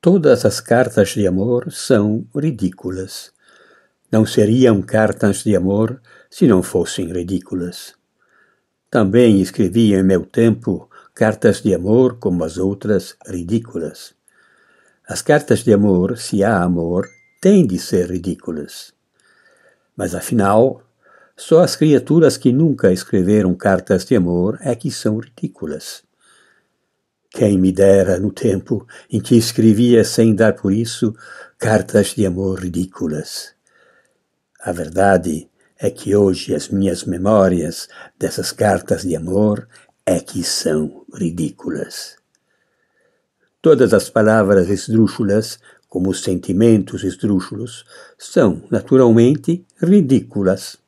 Todas as cartas de amor são ridículas. Não seriam cartas de amor se não fossem ridículas. Também escrevi em meu tempo cartas de amor como as outras ridículas. As cartas de amor, se há amor, têm de ser ridículas. Mas afinal, só as criaturas que nunca escreveram cartas de amor é que são ridículas. Quem me dera no tempo em que escrevia sem dar por isso cartas de amor ridículas. A verdade é que hoje as minhas memórias dessas cartas de amor é que são ridículas. Todas as palavras esdrúxulas, como os sentimentos esdrúxulos, são naturalmente ridículas.